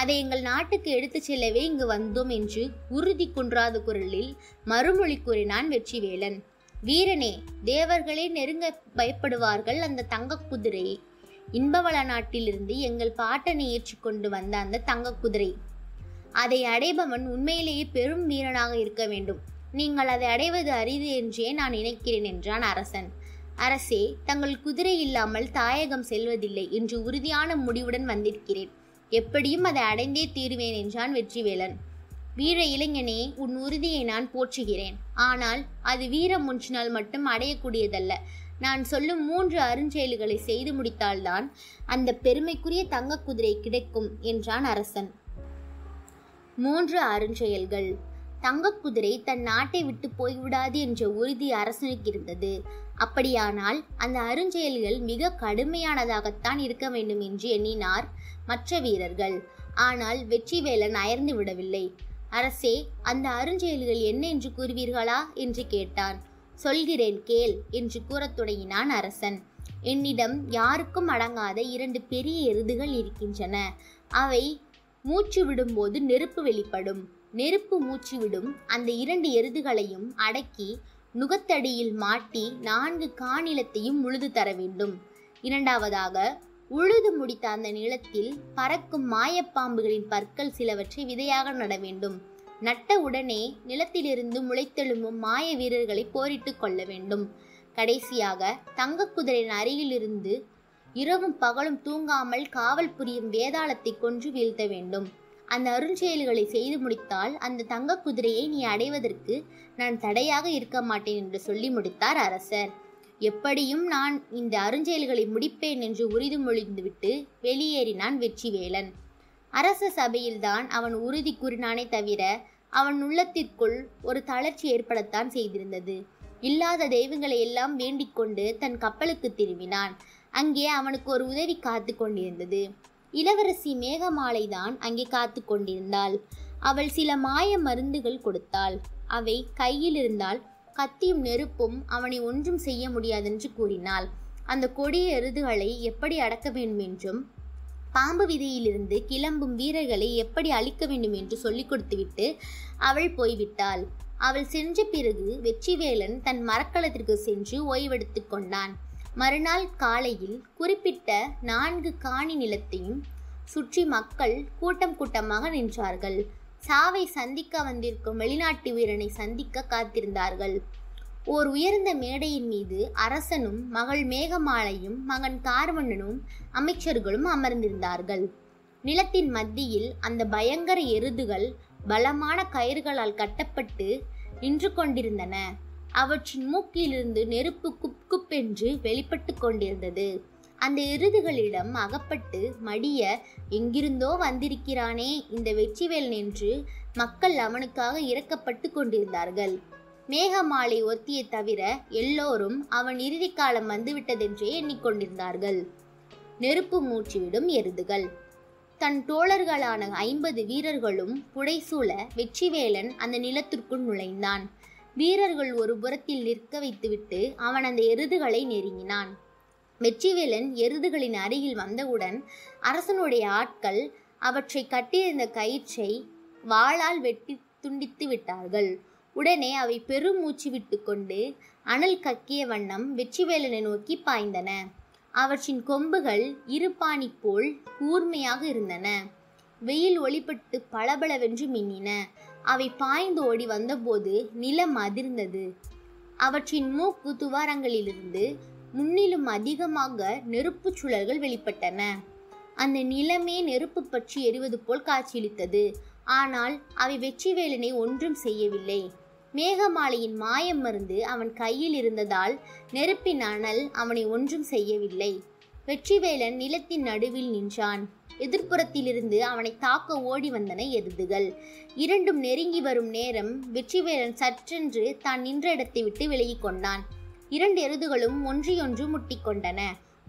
அதை எங்கள் நாட்டுக்கு எடுத்துச் செல்லவே இங்கு வந்தோம் என்று உறுதி குன்றாத குரலில் மறுமொழி கூறினான் வெற்றிவேலன் வீரனே தேவர்களே நெருங்க பயப்படுவார்கள் அந்த தங்க குதிரை இன்பவள நாட்டிலிருந்து எங்கள் பாட்டனை ஏற்றுக்கொண்டு வந்த அந்த தங்க குதிரை அதை அடைபவன் உண்மையிலேயே பெரும் வீரனாக இருக்க வேண்டும் நீங்கள் அதை அடைவது அரிது என்றே நான் நினைக்கிறேன் என்றான் அரசன் அரசே தங்கள் குதிரை இல்லாமல் தாயகம் செல்வதில்லை என்று உறுதியான முடிவுடன் வந்திருக்கிறேன் எப்படியும் அதை அடைந்தே தீருவேன் என்றான் வெற்றிவேலன் வீர இளைஞனே உன் உறுதியை நான் போற்றுகிறேன் ஆனால் அது வீரம் முன்றினால் மட்டும் அடையக்கூடியதல்ல நான் சொல்லும் மூன்று அருஞ்செயல்களை செய்து முடித்தால்தான் அந்த பெருமைக்குரிய தங்க குதிரை கிடைக்கும் என்றான் அரசன் மூன்று அருஞ்செயல்கள் தங்கக்குதிரை தன் நாட்டை விட்டு போய்விடாது என்ற உறுதி அரசனுக்கு இருந்தது அப்படியானால் அந்த அருஞ்செயல்கள் மிக கடுமையானதாகத்தான் இருக்க வேண்டும் என்று எண்ணினார் மற்ற வீரர்கள் ஆனால் வெற்றிவேலன் அயர்ந்து விடவில்லை அரசே அந்த அருஞ்செயல்கள் என்ன என்று கூறுவீர்களா என்று கேட்டான் சொல்கிறேன் கேள் என்று கூறத் தொடங்கினான் அரசன் என்னிடம் யாருக்கும் அடங்காத இரண்டு பெரிய எருதுகள் இருக்கின்றன அவை மூச்சு விடும்போது நெருப்பு வெளிப்படும் நெருப்பு மூச்சு விடும் அந்த இரண்டு எருதுகளையும் அடக்கி நுகத்தடியில் மாட்டி நான்கு காநிலத்தையும் உழுது தர வேண்டும் இரண்டாவதாக உழுது முடித்த அந்த நிலத்தில் பறக்கும் மாயப்பாம்புகளின் பற்கள் சிலவற்றை விதையாக நட வேண்டும் நட்ட உடனே நிலத்திலிருந்து முளைத்தெழும்பும் மாய வீரர்களை போரிட்டு கொள்ள வேண்டும் கடைசியாக தங்க குதிரையின் அருகிலிருந்து இரவும் பகலும் தூங்காமல் காவல் புரியும் வேதாளத்தை கொன்று வீழ்த்த வேண்டும் அந்த அருஞ்செயல்களை செய்து முடித்தால் அந்த தங்க குதிரையை நீ அடைவதற்கு நான் தடையாக இருக்க மாட்டேன் என்று சொல்லி முடித்தார் அரசர் எப்படியும் நான் இந்த அருஞ்செயல்களை முடிப்பேன் என்று உறுதிமொழிந்துவிட்டு வெளியேறினான் வெற்றிவேலன் அரச சபையில்தான் அவன் உறுதி கூறினானே தவிர அவன் உள்ளத்திற்குள் ஒரு தளர்ச்சி ஏற்படத்தான் செய்திருந்தது இல்லாத தெய்வங்களை எல்லாம் வேண்டிக் கொண்டு தன் கப்பலுக்கு திரும்பினான் அங்கே அவனுக்கு ஒரு உதவி காத்து கொண்டிருந்தது இளவரசி மேகமாலை தான் அங்கே காத்து கொண்டிருந்தாள் அவள் சில மாய மருந்துகள் கொடுத்தாள் அவை கையில் இருந்தால் கத்தியும் நெருப்பும் அவனை ஒன்றும் செய்ய முடியாதென்று கூறினாள் அந்த கொடிய எருதுகளை எப்படி அடக்க வேண்டும் என்றும் பாம்பு விதையிலிருந்து கிளம்பும் வீரர்களை எப்படி அழிக்க வேண்டும் என்று சொல்லிக் கொடுத்துவிட்டு அவள் போய்விட்டாள் அவள் சென்ற பிறகு வெற்றிவேலன் தன் மரக்களத்திற்கு சென்று ஓய்வெடுத்து கொண்டான் மறுநாள் காலையில் குறிப்பிட்ட நான்கு காணி நிலத்தையும் சுற்றி மக்கள் கூட்டம் கூட்டமாக நின்றார்கள் சாவை சந்திக்க வந்திருக்கும் வெளிநாட்டு வீரனை சந்திக்க காத்திருந்தார்கள் ஓர் உயர்ந்த மேடையின் மீது அரசனும் மகள் மேகமாலையும் மகன் கார்வண்ணனும் அமைச்சர்களும் அமர்ந்திருந்தார்கள் நிலத்தின் மத்தியில் அந்த பயங்கர எருதுகள் பலமான கயிறுகளால் கட்டப்பட்டு நின்று கொண்டிருந்தன அவற்றின் மூக்கிலிருந்து நெருப்பு குப் குப்பென்று வெளிப்பட்டு கொண்டிருந்தது அந்த எருதுகளிடம் அகப்பட்டு மடிய எங்கிருந்தோ வந்திருக்கிறானே இந்த வெற்றிவேல் நின்று மக்கள் அவனுக்காக இறக்கப்பட்டு கொண்டிருந்தார்கள் மேகமாலை ஒத்தியை தவிர எல்லோரும் அவன் இறுதி காலம் வந்துவிட்டதென்றே எண்ணிக்கொண்டிருந்தார்கள் நெருப்பு மூச்சுவிடும் எருதுகள் தன் தோழர்களான ஐம்பது வீரர்களும் புடைசூழ வெற்றிவேலன் அந்த நிலத்திற்குள் நுழைந்தான் வீரர்கள் ஒரு புறத்தில் நிற்க வைத்துவிட்டு அவன் அந்த எருதுகளை நெருங்கினான் வெற்றிவேலன் எருதுகளின் அருகில் வந்தவுடன் அரசனுடைய ஆட்கள் அவற்றை கட்டியிருந்த கயிற்றை வாளால் வெட்டி துண்டித்து விட்டார்கள் உடனே அவை பெருமூச்சு விட்டுக்கொண்டு அனல் கக்கிய வண்ணம் வெற்றிவேலனை நோக்கி பாய்ந்தன அவற்றின் கொம்புகள் இருபாணி போல் கூர்மையாக இருந்தன வெயில் ஒளிப்பட்டு பளபளவென்று மின்னின அவை பாய்ந்து ஓடி வந்தபோது நிலம் அதிர்ந்தது அவற்றின் மூக்கு துவாரங்களிலிருந்து முன்னிலும் அதிகமாக நெருப்பு சுழல்கள் வெளிப்பட்டன அந்த நிலமே நெருப்பு பற்றி எரிவது போல் காட்சியளித்தது ஆனால் அவை வெற்றிவேலனை ஒன்றும் செய்யவில்லை மேகமாலையின் மாயம் மருந்து அவன் கையில் இருந்ததால் நெருப்பின் அனல் அவனை ஒன்றும் செய்யவில்லை வெற்றிவேலன் நிலத்தின் நடுவில் நின்றான் எதிர்ப்புறத்திலிருந்து அவனை தாக்க ஓடி வந்தன எருதுகள் இரண்டும் நெருங்கி வரும் நேரம் வெற்றிவேலன் சற்றென்று தான் நின்ற இடத்தை விட்டு விலகி கொண்டான் இரண்டு எருதுகளும் ஒன்றியொன்று கொண்டன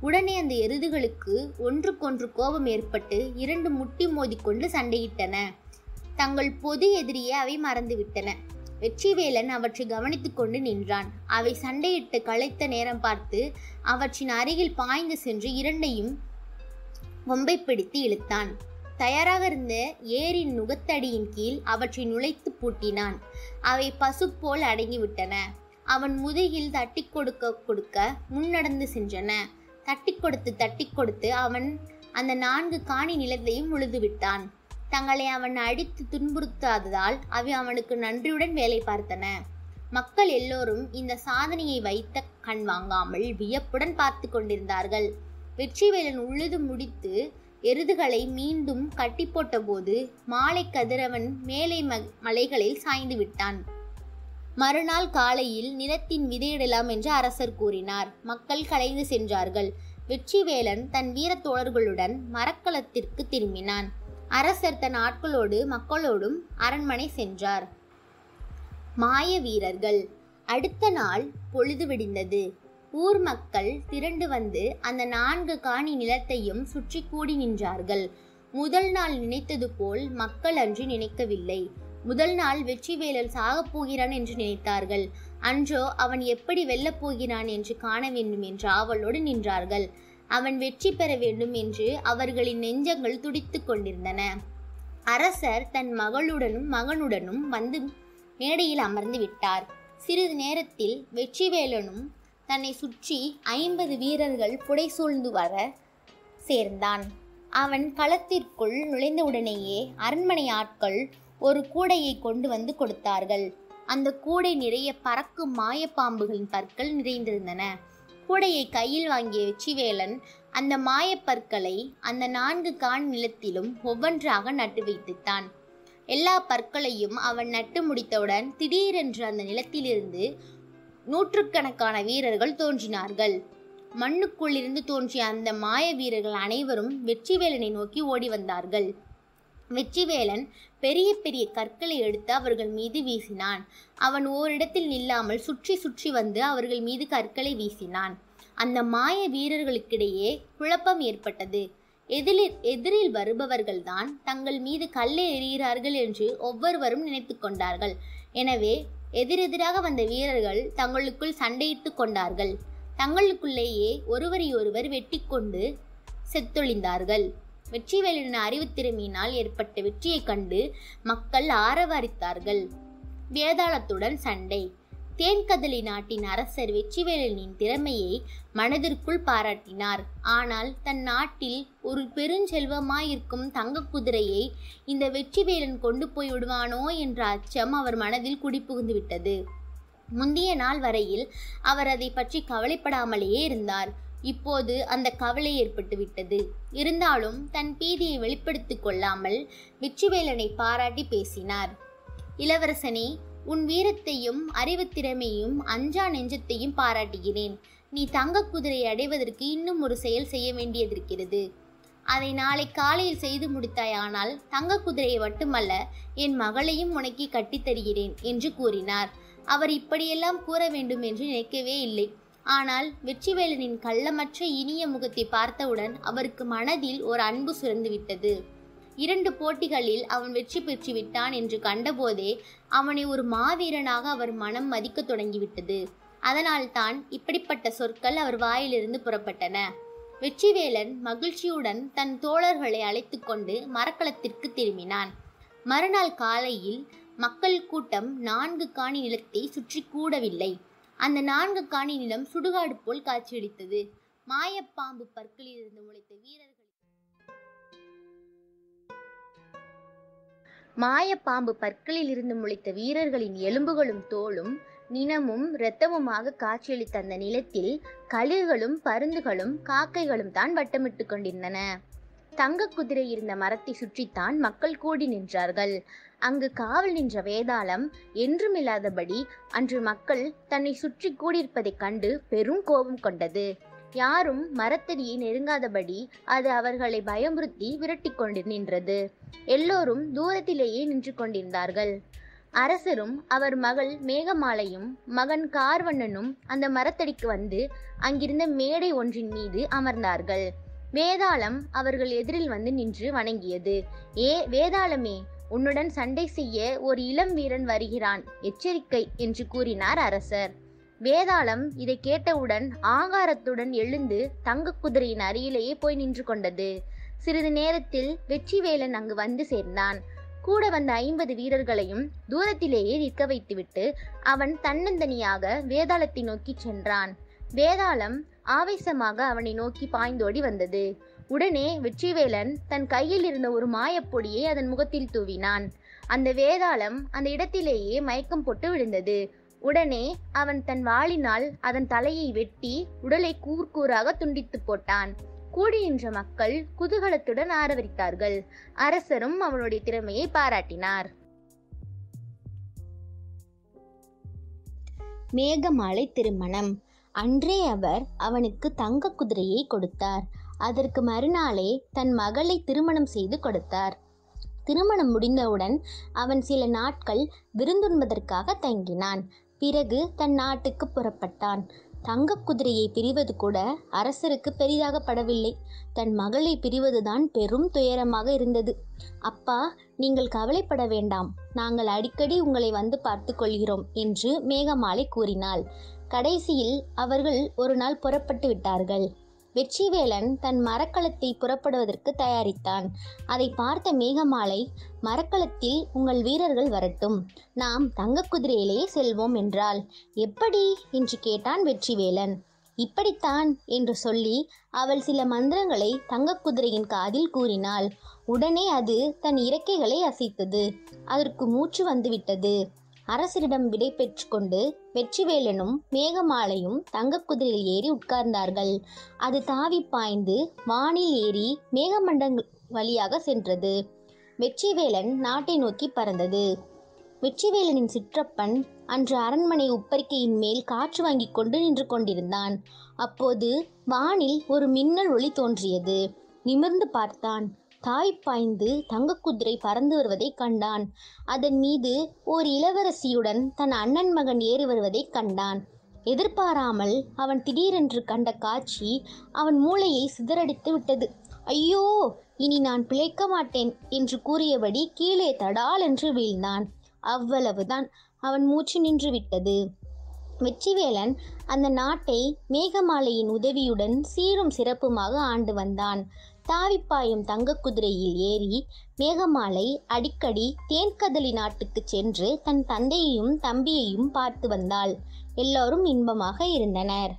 உடனே அந்த எருதுகளுக்கு ஒன்றுக்கொன்று கோபம் ஏற்பட்டு இரண்டு முட்டி மோதிக்கொண்டு சண்டையிட்டன தங்கள் பொது எதிரியை அவை மறந்துவிட்டன வெற்றிவேலன் அவற்றை கவனித்து கொண்டு நின்றான் அவை சண்டையிட்டு களைத்த நேரம் பார்த்து அவற்றின் அருகில் பாய்ந்து சென்று இரண்டையும் வம்பை பிடித்து இழுத்தான் தயாராக இருந்த ஏரின் நுகத்தடியின் கீழ் அவற்றை நுழைத்து பூட்டினான் அவை பசு போல் அடங்கிவிட்டன அவன் முதுகில் தட்டி கொடுக்க கொடுக்க முன்னடந்து சென்றன தட்டி கொடுத்து தட்டி கொடுத்து அவன் அந்த நான்கு காணி நிலத்தையும் விட்டான் தங்களை அவன் அடித்து துன்புறுத்தாததால் அவை அவனுக்கு நன்றியுடன் வேலை பார்த்தன மக்கள் எல்லோரும் இந்த சாதனையை வைத்த கண் வாங்காமல் வியப்புடன் பார்த்து கொண்டிருந்தார்கள் வெற்றிவேலன் உழுது முடித்து எருதுகளை மீண்டும் கட்டி போட்டபோது மாலை கதிரவன் மேலை ம மலைகளில் சாய்ந்து விட்டான் மறுநாள் காலையில் நிலத்தின் விதையிடலாம் என்று அரசர் கூறினார் மக்கள் கலைந்து சென்றார்கள் வெற்றிவேலன் தன் வீர தோழர்களுடன் மரக்களத்திற்கு திரும்பினான் அரசர் தன் ஆட்களோடு மக்களோடும் அரண்மனை சென்றார் மாய வீரர்கள் அடுத்த நாள் பொழுது விடிந்தது ஊர் மக்கள் திரண்டு வந்து அந்த நான்கு காணி நிலத்தையும் சுற்றி கூடி நின்றார்கள் முதல் நாள் நினைத்தது போல் மக்கள் அன்று நினைக்கவில்லை முதல் நாள் வெற்றிவேலல் சாகப் போகிறான் என்று நினைத்தார்கள் அன்றோ அவன் எப்படி வெல்ல போகிறான் என்று காண வேண்டும் என்று ஆவலோடு நின்றார்கள் அவன் வெற்றி பெற வேண்டும் என்று அவர்களின் நெஞ்சங்கள் துடித்து கொண்டிருந்தன அரசர் தன் மகளுடனும் மகனுடனும் வந்து மேடையில் அமர்ந்து விட்டார் சிறிது நேரத்தில் வெற்றிவேலனும் தன்னை சுற்றி ஐம்பது வீரர்கள் புடை சூழ்ந்து வர சேர்ந்தான் அவன் களத்திற்குள் நுழைந்தவுடனேயே அரண்மனை ஆட்கள் ஒரு கூடையை கொண்டு வந்து கொடுத்தார்கள் அந்த கூடை நிறைய பறக்கும் மாயப்பாம்புகளின் பற்கள் நிறைந்திருந்தன கூடையை கையில் வாங்கிய வெற்றிவேலன் அந்த மாயப்பற்களை அந்த நான்கு கான் நிலத்திலும் ஒவ்வொன்றாக நட்டு வைத்துத்தான் எல்லா பற்களையும் அவன் நட்டு முடித்தவுடன் திடீரென்று அந்த நிலத்திலிருந்து நூற்றுக்கணக்கான வீரர்கள் தோன்றினார்கள் மண்ணுக்குள்ளிருந்து தோன்றிய அந்த மாய வீரர்கள் அனைவரும் வெற்றிவேலனை நோக்கி ஓடி வந்தார்கள் வெற்றிவேலன் பெரிய பெரிய கற்களை எடுத்து அவர்கள் மீது வீசினான் அவன் ஓரிடத்தில் நில்லாமல் சுற்றி சுற்றி வந்து அவர்கள் மீது கற்களை வீசினான் அந்த மாய வீரர்களுக்கிடையே குழப்பம் ஏற்பட்டது எதிரில் எதிரில் வருபவர்கள்தான் தங்கள் மீது கல்லை எறிகிறார்கள் என்று ஒவ்வொருவரும் நினைத்து கொண்டார்கள் எனவே எதிரெதிராக வந்த வீரர்கள் தங்களுக்குள் சண்டையிட்டு கொண்டார்கள் தங்களுக்குள்ளேயே ஒருவரையொருவர் வெட்டி கொண்டு செத்தொழிந்தார்கள் வெற்றிவேலின் அறிவு திறமையினால் ஏற்பட்ட வெற்றியைக் கண்டு மக்கள் ஆரவாரித்தார்கள் வேதாளத்துடன் சண்டை தேன்கதலி நாட்டின் அரசர் வெற்றிவேலனின் திறமையை மனதிற்குள் பாராட்டினார் ஆனால் தன் நாட்டில் ஒரு பெருஞ்செல்வமாயிருக்கும் தங்க குதிரையை இந்த வெற்றிவேலன் கொண்டு போய் விடுவானோ என்ற அச்சம் அவர் மனதில் குடிபுகுந்து விட்டது முந்தைய நாள் வரையில் அவர் அதை பற்றி கவலைப்படாமலேயே இருந்தார் இப்போது அந்த கவலை ஏற்பட்டுவிட்டது இருந்தாலும் தன் பீதியை வெளிப்படுத்தி கொள்ளாமல் வெற்றிவேலனை பாராட்டி பேசினார் இளவரசனே உன் வீரத்தையும் அறிவு திறமையும் அஞ்சா நெஞ்சத்தையும் பாராட்டுகிறேன் நீ தங்க குதிரை அடைவதற்கு இன்னும் ஒரு செயல் செய்ய வேண்டியதிருக்கிறது அதை நாளை காலையில் செய்து முடித்தாயானால் தங்க குதிரையை மட்டுமல்ல என் மகளையும் உனக்கு கட்டித்தருகிறேன் என்று கூறினார் அவர் இப்படியெல்லாம் கூற வேண்டும் என்று நினைக்கவே இல்லை ஆனால் வெற்றிவேலனின் கள்ளமற்ற இனிய முகத்தை பார்த்தவுடன் அவருக்கு மனதில் ஒரு அன்பு சுரந்துவிட்டது இரண்டு போட்டிகளில் அவன் வெற்றி விட்டான் என்று கண்டபோதே அவனை ஒரு மாவீரனாக அவர் மனம் மதிக்க தொடங்கிவிட்டது அதனால்தான் இப்படிப்பட்ட சொற்கள் அவர் வாயிலிருந்து புறப்பட்டன வெற்றிவேலன் மகிழ்ச்சியுடன் தன் தோழர்களை அழைத்து கொண்டு மரக்களத்திற்கு திரும்பினான் மறுநாள் காலையில் மக்கள் கூட்டம் நான்கு காணி நிலத்தை சுற்றி கூடவில்லை அந்த நான்கு காணி நிலம் சுடுகாடு போல் காட்சியளித்தது மாயப்பாம்பு பற்களில் இருந்து முளைத்த வீரர்கள் மாயப்பாம்பு பற்களில் இருந்து முளைத்த வீரர்களின் எலும்புகளும் தோலும் நினமும் இரத்தமுமாக காட்சியளித்த அந்த நிலத்தில் கழுகுகளும் பருந்துகளும் காக்கைகளும் தான் வட்டமிட்டு கொண்டிருந்தன தங்க குதிரை இருந்த மரத்தை சுற்றித்தான் மக்கள் கூடி நின்றார்கள் அங்கு காவல் நின்ற வேதாளம் என்றுமில்லாதபடி அன்று மக்கள் தன்னை சுற்றி கூடியிருப்பதைக் கண்டு பெரும் கோபம் கொண்டது யாரும் மரத்தடியை நெருங்காதபடி அது அவர்களை பயமுறுத்தி விரட்டி கொண்டு நின்றது எல்லோரும் தூரத்திலேயே நின்று கொண்டிருந்தார்கள் அரசரும் அவர் மகள் மேகமாலையும் மகன் கார்வண்ணனும் அந்த மரத்தடிக்கு வந்து அங்கிருந்த மேடை ஒன்றின் மீது அமர்ந்தார்கள் வேதாளம் அவர்கள் எதிரில் வந்து நின்று வணங்கியது ஏ வேதாளமே உன்னுடன் சண்டை செய்ய ஒரு இளம் வீரன் வருகிறான் எச்சரிக்கை என்று கூறினார் அரசர் வேதாளம் இதை கேட்டவுடன் ஆங்காரத்துடன் எழுந்து தங்க குதிரையின் அருகிலேயே போய் நின்று கொண்டது சிறிது நேரத்தில் வெற்றிவேலன் அங்கு வந்து சேர்ந்தான் கூட வந்த ஐம்பது வீரர்களையும் தூரத்திலேயே நிற்க வைத்துவிட்டு அவன் தன்னந்தனியாக வேதாளத்தை நோக்கி சென்றான் வேதாளம் ஆவேசமாக அவனை நோக்கி பாய்ந்தோடி வந்தது உடனே வெற்றிவேலன் தன் கையில் இருந்த ஒரு மாயப்பொடியை அதன் முகத்தில் தூவினான் அந்த வேதாளம் அந்த இடத்திலேயே மயக்கம் போட்டு விழுந்தது உடனே அவன் தன் வாளினால் அதன் தலையை வெட்டி உடலை கூர்கூறாக துண்டித்து போட்டான் கூடுகின்ற மக்கள் குதூகலத்துடன் ஆரவரித்தார்கள் அரசரும் அவனுடைய திறமையை பாராட்டினார் மேகமாலை திருமணம் அன்றே அவர் அவனுக்கு தங்க குதிரையை கொடுத்தார் அதற்கு மறுநாளே தன் மகளை திருமணம் செய்து கொடுத்தார் திருமணம் முடிந்தவுடன் அவன் சில நாட்கள் விருந்துண்பதற்காக தங்கினான் பிறகு தன் நாட்டுக்கு புறப்பட்டான். தங்க குதிரையை பிரிவது கூட அரசருக்கு பெரிதாகப்படவில்லை படவில்லை. தன் மகளைப் பிரிவதுதான் பெரும் துயரமாக இருந்தது. அப்பா நீங்கள் கவலைப்பட வேண்டாம். நாங்கள் அடிக்கடி உங்களை வந்து பார்த்துக் கொள்கிறோம் என்று மேகமாலை கூறினாள். கடைசியில் அவர்கள் ஒரு நாள் புறப்பட்டு விட்டார்கள். வெற்றிவேலன் தன் மரக்கலத்தை புறப்படுவதற்கு தயாரித்தான் அதை பார்த்த மேகமாலை மரக்கலத்தில் உங்கள் வீரர்கள் வரட்டும் நாம் தங்க குதிரையிலேயே செல்வோம் என்றாள் எப்படி என்று கேட்டான் வெற்றிவேலன் இப்படித்தான் என்று சொல்லி அவள் சில மந்திரங்களை தங்கக்குதிரையின் காதில் கூறினாள் உடனே அது தன் இறக்கைகளை அசைத்தது அதற்கு மூச்சு வந்துவிட்டது அரசரிடம் விடை கொண்டு வெற்றிவேலனும் மேகமாலையும் தங்க குதிரையில் ஏறி உட்கார்ந்தார்கள் அது தாவி பாய்ந்து வானில் ஏறி மேகமண்டங்கள் வழியாக சென்றது வெற்றிவேலன் நாட்டை நோக்கி பறந்தது வெற்றிவேலனின் சிற்றப்பன் அன்று அரண்மனை உப்பரிக்கையின் மேல் காற்று வாங்கி கொண்டு நின்று கொண்டிருந்தான் அப்போது வானில் ஒரு மின்னல் ஒளி தோன்றியது நிமிர்ந்து பார்த்தான் தாய் பாய்ந்து தங்க குதிரை பறந்து வருவதை கண்டான் அதன் மீது ஓர் இளவரசியுடன் தன் அண்ணன் மகன் ஏறி வருவதை கண்டான் எதிர்பாராமல் அவன் திடீரென்று கண்ட காட்சி அவன் மூளையை சிதறடித்து விட்டது ஐயோ இனி நான் பிழைக்க மாட்டேன் என்று கூறியபடி கீழே தடால் என்று வீழ்ந்தான் அவ்வளவுதான் அவன் மூச்சு நின்றுவிட்டது வெற்றிவேலன் அந்த நாட்டை மேகமாலையின் உதவியுடன் சீரும் சிறப்புமாக ஆண்டு வந்தான் தாவிப்பாயும் குதிரையில் ஏறி மேகமாலை அடிக்கடி தேன்கதலி நாட்டுக்கு சென்று தன் தந்தையையும் தம்பியையும் பார்த்து வந்தாள் எல்லோரும் இன்பமாக இருந்தனர்